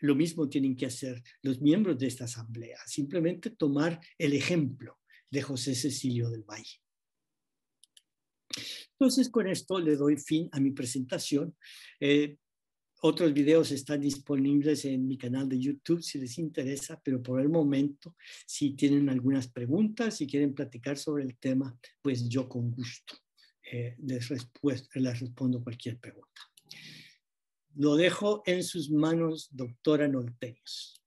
lo mismo tienen que hacer los miembros de esta asamblea, simplemente tomar el ejemplo de José Cecilio del Valle. Entonces, con esto le doy fin a mi presentación. Eh, otros videos están disponibles en mi canal de YouTube si les interesa, pero por el momento, si tienen algunas preguntas, si quieren platicar sobre el tema, pues yo con gusto eh, les, respondo cualquier pregunta. Lo dejo en sus manos, doctora Norteños.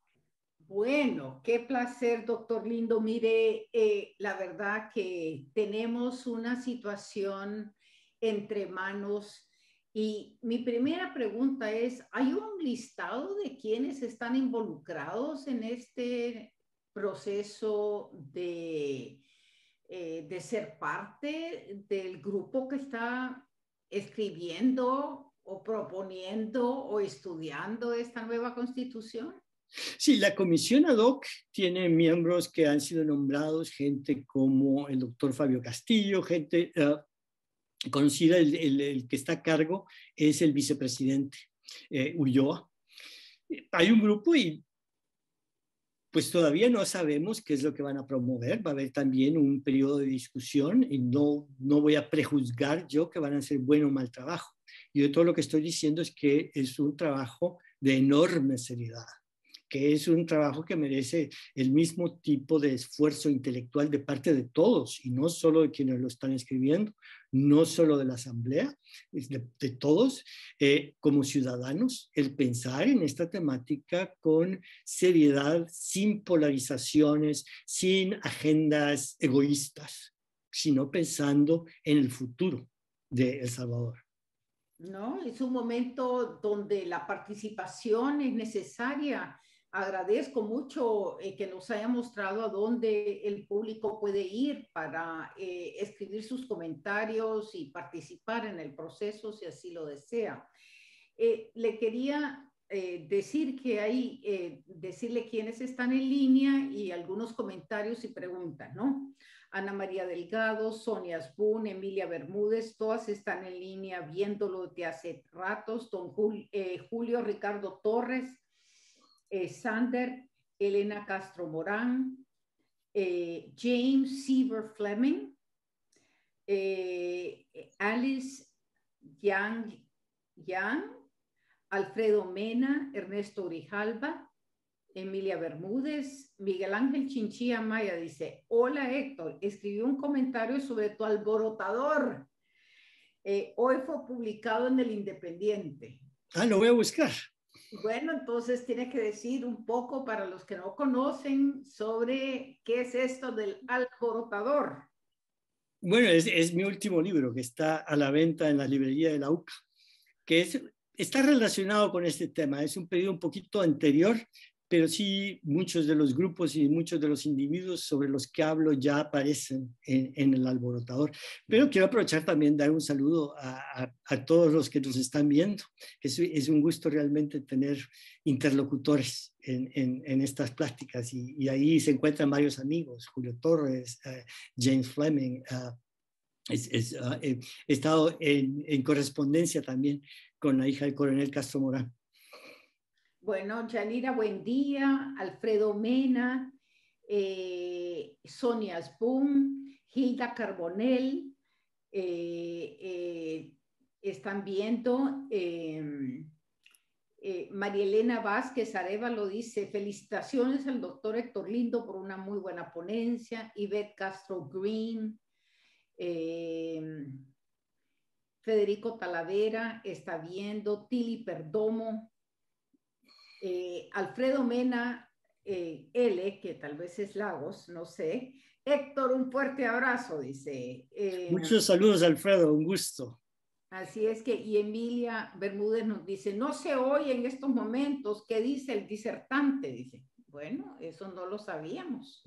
Bueno, qué placer, doctor Lindo. Mire, eh, la verdad que tenemos una situación entre manos y mi primera pregunta es, ¿hay un listado de quienes están involucrados en este proceso de eh, de ser parte del grupo que está escribiendo o proponiendo o estudiando esta nueva constitución? Sí, la comisión ad hoc tiene miembros que han sido nombrados, gente como el doctor Fabio Castillo, gente eh, conocida, el, el, que está a cargo es el vicepresidente eh, Ulloa. Hay un grupo y pues todavía no sabemos qué es lo que van a promover. Va a haber también un periodo de discusión y no, no voy a prejuzgar yo que van a ser bueno o mal trabajo. Yo todo lo que estoy diciendo es que es un trabajo de enorme seriedad que es un trabajo que merece el mismo tipo de esfuerzo intelectual de parte de todos y no solo de quienes lo están escribiendo, no solo de la Asamblea, de, todos, eh, como ciudadanos, el pensar en esta temática con seriedad, sin polarizaciones, sin agendas egoístas, sino pensando en el futuro de El Salvador. ¿no? Es un momento donde la participación es necesaria agradezco mucho eh, que nos haya mostrado a dónde el público puede ir para eh, escribir sus comentarios y participar en el proceso si así lo desea. Eh, le quería decir que hay, decirle quiénes están en línea y algunos comentarios y preguntas, ¿no? Ana María Delgado, Sonia Spoon, Emilia Bermúdez, todas están en línea viéndolo de hace ratos, don Julio Ricardo Torres, eh, Sander, Elena Castro Morán, eh, James Seaver Fleming, eh, Alice Yang, Yang, Alfredo Mena, Ernesto Urijalba, Emilia Bermúdez, Miguel Ángel Chinchilla Maya dice, hola Héctor, escribió un comentario sobre tu alborotador. hoy fue publicado en el Independiente. Ah, lo voy a buscar. Bueno, entonces tiene que decir un poco para los que no conocen sobre qué es esto del alborotador. Bueno, es, mi último libro que está a la venta en la librería de la UCA, que es, está relacionado con este tema. Es un periodo un poquito anterior, pero sí muchos de los grupos y muchos de los individuos sobre los que hablo ya aparecen en, el alborotador. Pero quiero aprovechar también dar un saludo a, todos los que nos están viendo. Es, es un gusto realmente tener interlocutores en, estas pláticas y, ahí se encuentran varios amigos, Julio Torres, eh, James Fleming. Ah, ah, eh, he, estado en, en correspondencia también con la hija del coronel Castro Morán. Bueno, Yanira, buen día. Alfredo Mena, eh, Sonia Spum, Hilda Carbonell, eh, eh, están viendo. María Elena Vázquez lo dice, felicitaciones al doctor Héctor Lindo por una muy buena ponencia. Yvette Castro Green. Federico Talavera está viendo, Tili Perdomo, eh, Alfredo Mena eh, L, que tal vez es Lagos, no sé. Héctor, un fuerte abrazo, dice. Eh, Muchos saludos, Alfredo, un gusto. Así es que, y Emilia Bermúdez nos dice, no se oye en estos momentos qué dice el disertante, dice. Bueno, eso no lo sabíamos.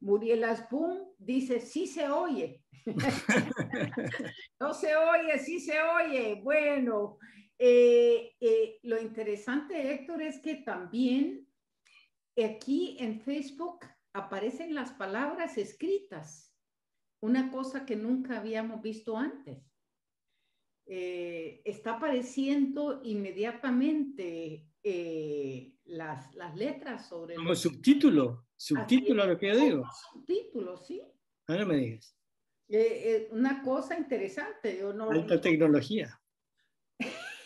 Muriel Asbun dice, sí se oye. no se oye, sí se oye. Bueno, eh, eh, lo interesante, Héctor, es que también aquí en Facebook aparecen las palabras escritas, una cosa que nunca habíamos visto antes. Eh, está apareciendo inmediatamente las, letras sobre... Como subtítulo, subtítulo a lo que yo digo. Subtítulo, sí. Ahora me digas. una cosa interesante. Yo Alta tecnología.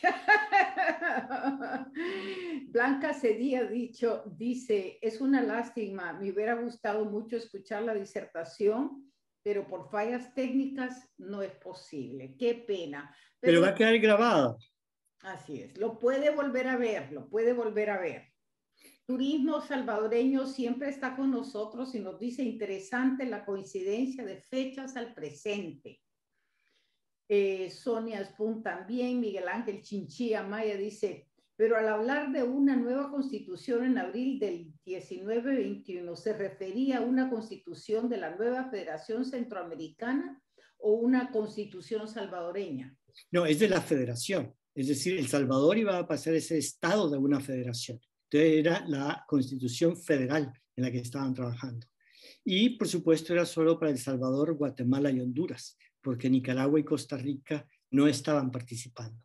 Blanca Cedía dicho, dice, es una lástima, me hubiera gustado mucho escuchar la disertación, pero por fallas técnicas no es posible. Qué pena. Pero, va a quedar grabada. Así es, lo puede volver a ver, lo puede volver a ver. Turismo salvadoreño siempre está con nosotros y nos dice interesante la coincidencia de fechas al presente. Eh, Sonia Spun también, Miguel Ángel Chinchilla Maya dice, pero al hablar de una nueva constitución en abril del 1921, ¿se refería a una constitución de la nueva Federación Centroamericana o una constitución salvadoreña? No, es de la federación. Es decir, El Salvador iba a pasar ese estado de una federación. Entonces era la constitución federal en la que estaban trabajando. Y por supuesto era solo para El Salvador, Guatemala y Honduras porque Nicaragua y Costa Rica no estaban participando.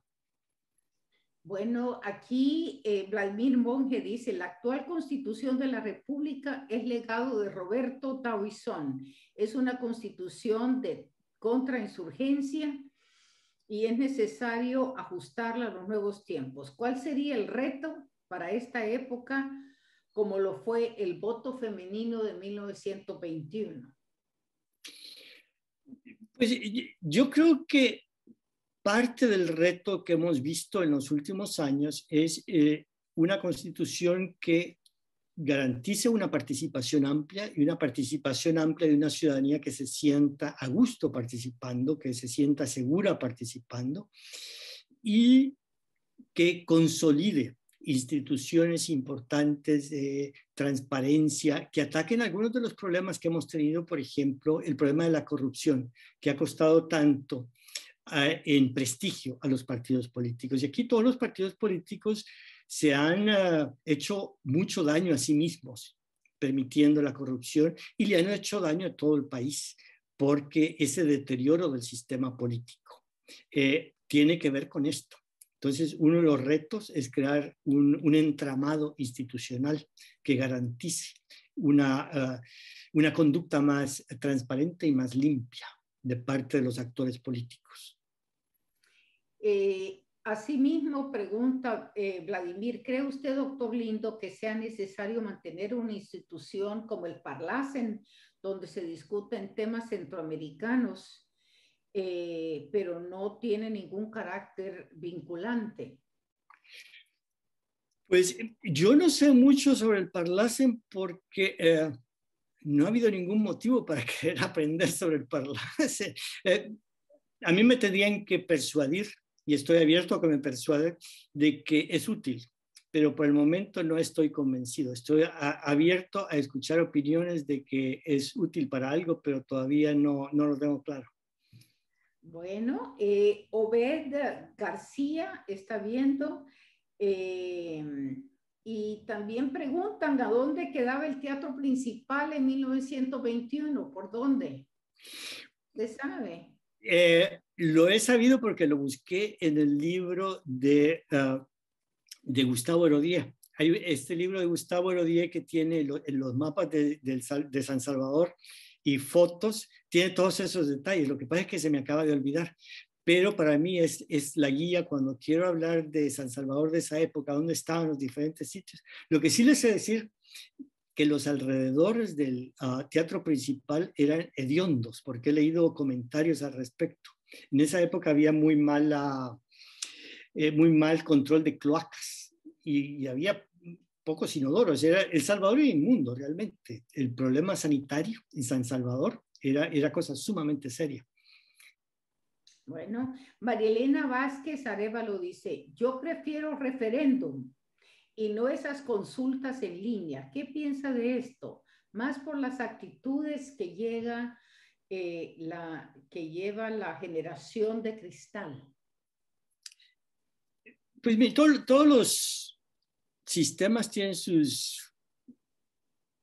Bueno, aquí eh, Vladimir Monge dice, la actual constitución de la República es legado de Roberto Tauizón. Es una constitución de contrainsurgencia y es necesario ajustarla a los nuevos tiempos. ¿Cuál sería el reto para esta época como lo fue el voto femenino de 1921? Pues, yo creo que parte del reto que hemos visto en los últimos años es eh, una constitución que garantice una participación amplia y una participación amplia de una ciudadanía que se sienta a gusto participando, que se sienta segura participando y que consolide instituciones importantes de transparencia que ataquen algunos de los problemas que hemos tenido, por ejemplo, el problema de la corrupción, que ha costado tanto ah, en prestigio a los partidos políticos. Y aquí todos los partidos políticos se han ah, hecho mucho daño a sí mismos, permitiendo la corrupción, y le han hecho daño a todo el país, porque ese deterioro del sistema político eh, tiene que ver con esto. Entonces, uno de los retos es crear un, entramado institucional que garantice ah, una, conducta más transparente y más limpia de parte de los actores políticos. Eh, asimismo, pregunta eh, Vladimir, ¿cree usted, doctor Lindo, que sea necesario mantener una institución como el Parlacen, donde se discuten temas centroamericanos eh, pero no tiene ningún carácter vinculante. Pues yo no sé mucho sobre el Parlacen porque eh, no ha habido ningún motivo para querer aprender sobre el Parlacen. Eh, a mí me tendrían que persuadir, y estoy abierto a que me persuade, de que es útil, pero por el momento no estoy convencido. Estoy abierto a escuchar opiniones de que es útil para algo, pero todavía no, no lo tengo claro. Bueno, eh, Obed García está viendo eh, y también preguntan a dónde quedaba el teatro principal en 1921, ¿por dónde? ¿Se sabe? Eh, lo he sabido porque lo busqué en el libro ah, de, Gustavo Herodía. Hay este libro de Gustavo Herodía que tiene los mapas de San Salvador y fotos, tiene todos esos detalles. Lo que pasa es que se me acaba de olvidar, pero para mí es, es la guía cuando quiero hablar de San Salvador de esa época, dónde estaban los diferentes sitios. Lo que sí les sé decir que los alrededores del ah, teatro principal eran hediondos, porque he leído comentarios al respecto. En esa época había muy mala, eh, muy mal control de cloacas y, y había pocos inodoros. Era, el Salvador era inmundo realmente. El problema sanitario en San Salvador era, era cosa sumamente seria. Bueno, Marielena Vázquez Arevalo dice, yo prefiero referéndum y no esas consultas en línea. ¿Qué piensa de esto? Más por las actitudes que llega eh, la que lleva la generación de cristal. Pues todos los sistemas tienen sus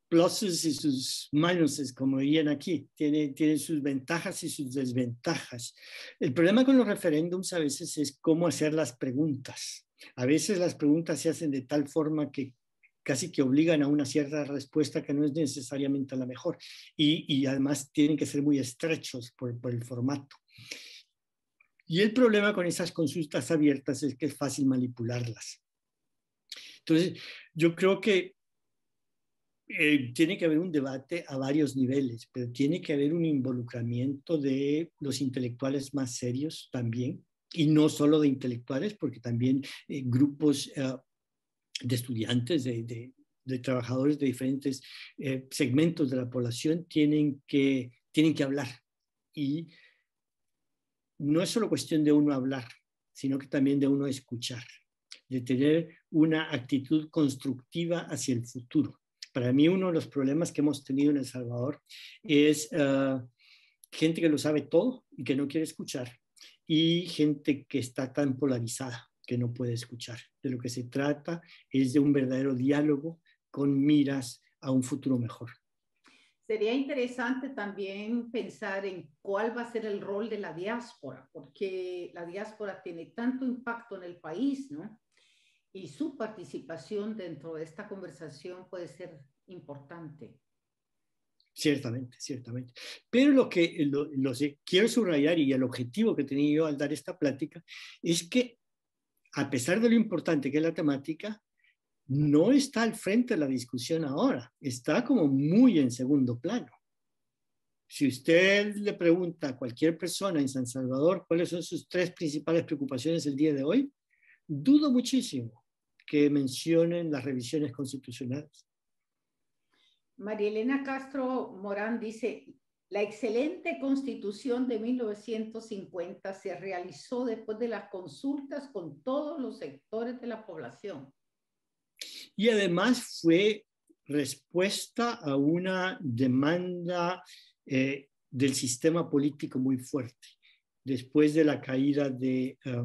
pluses y sus minuses, como dirían aquí, Tienen sus ventajas y sus desventajas. El problema con los referéndums a veces es cómo hacer las preguntas. A veces las preguntas se hacen de tal forma que casi que obligan a una cierta respuesta que no es necesariamente la mejor y, además tienen que ser muy estrechos por el formato. Y el problema con esas consultas abiertas es que es fácil manipularlas. Entonces, yo creo que eh, tiene que haber un debate a varios niveles, pero tiene que haber un involucramiento de los intelectuales más serios también, y no solo de intelectuales, porque también eh, grupos eh, de estudiantes, de, trabajadores de diferentes segmentos de la población tienen que, tienen que hablar. Y no es solo cuestión de uno hablar, sino que también de uno escuchar de tener una actitud constructiva hacia el futuro. Para mí uno de los problemas que hemos tenido en El Salvador es ah, gente que lo sabe todo y que no quiere escuchar y gente que está tan polarizada que no puede escuchar. De lo que se trata es de un verdadero diálogo con miras a un futuro mejor. Sería interesante también pensar en cuál va a ser el rol de la diáspora, porque la diáspora tiene tanto impacto en el país, ¿no? y su participación dentro de esta conversación puede ser importante. Ciertamente, ciertamente. Pero lo que quiero subrayar y el objetivo que tenía yo al dar esta plática es que a pesar de lo importante que es la temática, no está al frente de la discusión ahora, está como muy en segundo plano. Si usted le pregunta a cualquier persona en San Salvador cuáles son sus tres principales preocupaciones el día de hoy, dudo muchísimo que mencionen las revisiones constitucionales. María Elena Castro Morán dice, la excelente constitución de 1950 se realizó después de las consultas con todos los sectores de la población. Y además fue respuesta a una demanda eh, del sistema político muy fuerte después de la caída de eh,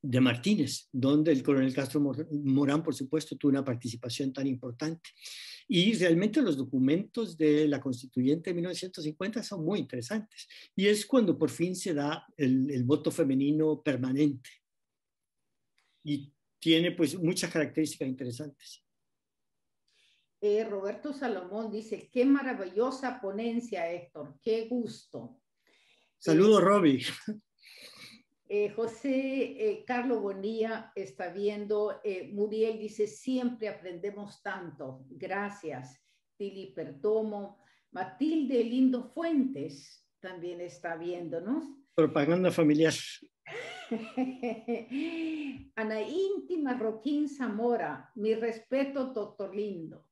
de Martínez, donde el coronel Castro Morán, por supuesto, tuvo una participación tan importante. Y realmente los documentos de la constituyente de 1950 son muy interesantes. Y es cuando por fin se da el, voto femenino permanente. Y tiene pues muchas características interesantes. Eh, Roberto Salomón dice, qué maravillosa ponencia, Héctor, qué gusto. Saludos, Robbie. Eh, José eh, Carlos Bonilla está viendo, eh, Muriel dice, siempre aprendemos tanto, gracias. Tili Pertomo, Matilde Lindo Fuentes también está viéndonos. Propaganda familiar. Ana Íntima Roquín Zamora, mi respeto, doctor Lindo.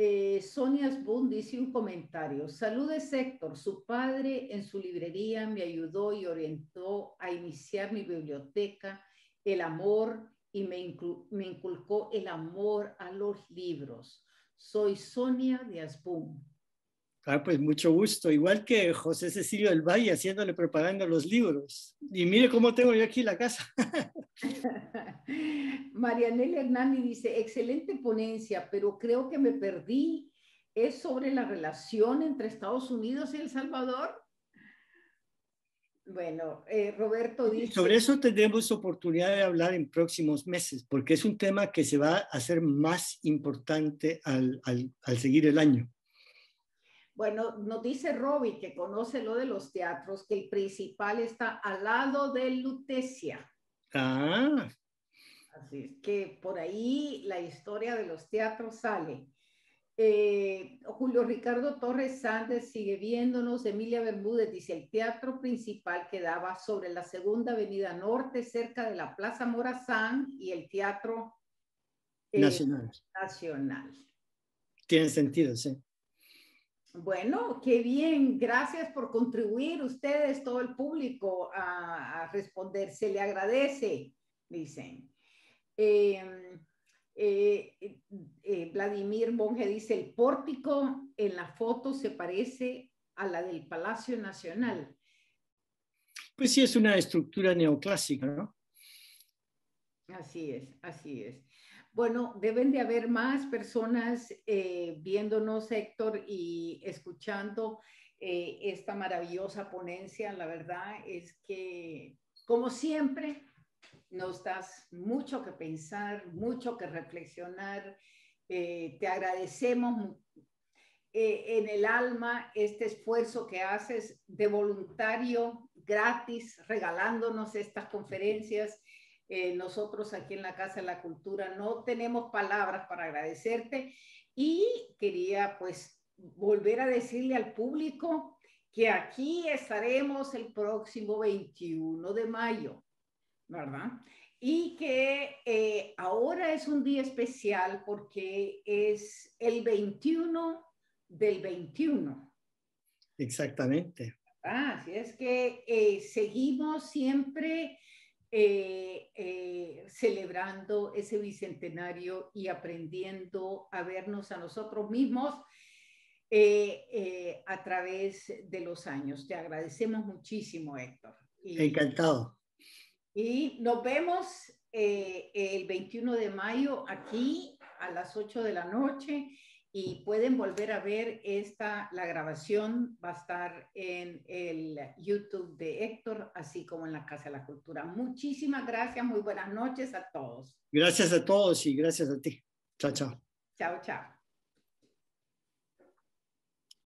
Eh, Sonia Asbun dice un comentario. Saludes Héctor, su padre en su librería me ayudó y orientó a iniciar mi biblioteca, el amor y me, me inculcó el amor a los libros. Soy Sonia de Asbun. Ah, pues mucho gusto. Igual que José Cecilio del Valle haciéndole preparando los libros. Y mire cómo tengo yo aquí la casa. Marianela Hernani dice, excelente ponencia, pero creo que me perdí. ¿Es sobre la relación entre Estados Unidos y El Salvador? Bueno, eh, Roberto dice... Sobre eso tendremos oportunidad de hablar en próximos meses, porque es un tema que se va a hacer más importante al seguir el año. Bueno, nos dice Robbie, que conoce lo de los teatros, que el principal está al lado de Lutecia. Ah. Así es que por ahí la historia de los teatros sale. Eh, Julio Ricardo Torres Sánchez sigue viéndonos. Emilia Bermúdez dice, el teatro principal quedaba sobre la segunda avenida norte, cerca de la Plaza Morazán y el teatro eh, nacional. nacional. Tiene sentido, sí. Bueno, qué bien. Gracias por contribuir ustedes, todo el público, a, responder. Se le agradece, dicen. Em, eh, eh, eh, Vladimir Monge dice, el pórtico en la foto se parece a la del Palacio Nacional. Pues sí, es una estructura neoclásica, ¿no? Así es, así es. Bueno, deben de haber más personas eh, viéndonos, Héctor, y escuchando eh, esta maravillosa ponencia. La verdad es que, como siempre, nos das mucho que pensar, mucho que reflexionar. Eh, te agradecemos en el alma este esfuerzo que haces de voluntario, gratis, regalándonos estas conferencias eh, nosotros aquí en la Casa de la Cultura no tenemos palabras para agradecerte y quería pues volver a decirle al público que aquí estaremos el próximo 21 de mayo, ¿verdad? Y que eh, ahora es un día especial porque es el 21 del 21. Exactamente. Ah, así es que eh, seguimos siempre eh, eh, celebrando ese bicentenario y aprendiendo a vernos a nosotros mismos eh, a través de los años. Te agradecemos muchísimo, Héctor. Encantado. Y nos vemos el 21 de mayo aquí a las 8 de la noche y pueden volver a ver esta, la grabación va a estar en el YouTube de Héctor, así como en la Casa de la Cultura. Muchísimas gracias, muy buenas noches a todos. Gracias a todos y gracias a ti. Chao, chao. Chao, chao.